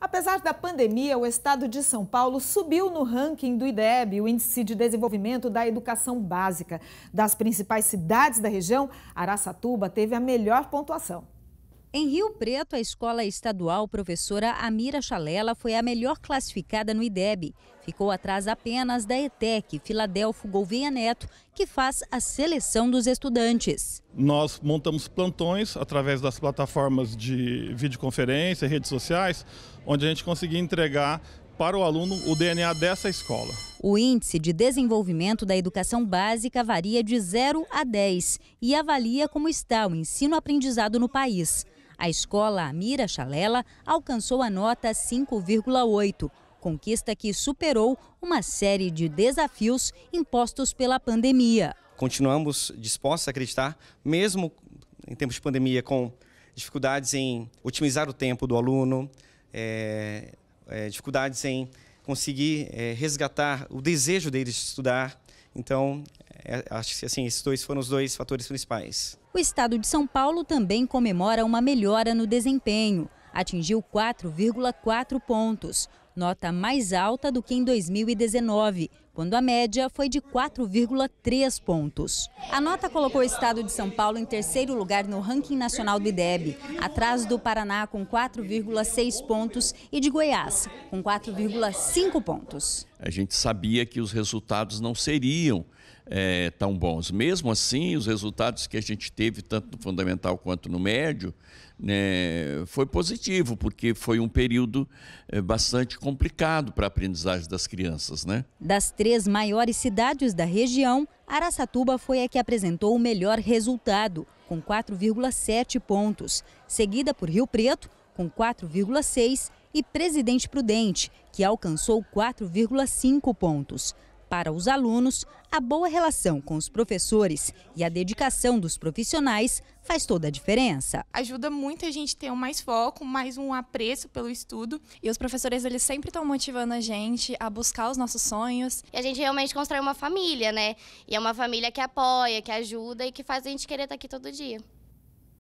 Apesar da pandemia, o estado de São Paulo subiu no ranking do IDEB, o Índice de Desenvolvimento da Educação Básica. Das principais cidades da região, Araçatuba teve a melhor pontuação. Em Rio Preto, a escola estadual professora Amira Chalela foi a melhor classificada no IDEB. Ficou atrás apenas da ETEC, Filadelfo Gouveia Neto, que faz a seleção dos estudantes. Nós montamos plantões através das plataformas de videoconferência, redes sociais, onde a gente conseguia entregar para o aluno o DNA dessa escola. O índice de desenvolvimento da educação básica varia de 0 a 10 e avalia como está o ensino-aprendizado no país. A escola Amira Chalela alcançou a nota 5,8, conquista que superou uma série de desafios impostos pela pandemia. Continuamos dispostos a acreditar, mesmo em tempos de pandemia, com dificuldades em otimizar o tempo do aluno, é, é, dificuldades em conseguir é, resgatar o desejo deles de estudar, então, é, acho que assim, esses dois foram os dois fatores principais. O estado de São Paulo também comemora uma melhora no desempenho. Atingiu 4,4 pontos, nota mais alta do que em 2019, quando a média foi de 4,3 pontos. A nota colocou o estado de São Paulo em terceiro lugar no ranking nacional do IDEB, atrás do Paraná com 4,6 pontos e de Goiás com 4,5 pontos. A gente sabia que os resultados não seriam é, tão bons. Mesmo assim, os resultados que a gente teve, tanto no fundamental quanto no médio, né, foi positivo, porque foi um período é, bastante complicado para a aprendizagem das crianças. Né? Das três maiores cidades da região, Araçatuba foi a que apresentou o melhor resultado, com 4,7 pontos, seguida por Rio Preto, com 4,6 e Presidente Prudente, que alcançou 4,5 pontos para os alunos, a boa relação com os professores e a dedicação dos profissionais faz toda a diferença. Ajuda muito a gente ter um mais foco, mais um apreço pelo estudo. E os professores, eles sempre estão motivando a gente a buscar os nossos sonhos. E a gente realmente constrói uma família, né? E é uma família que apoia, que ajuda e que faz a gente querer estar aqui todo dia.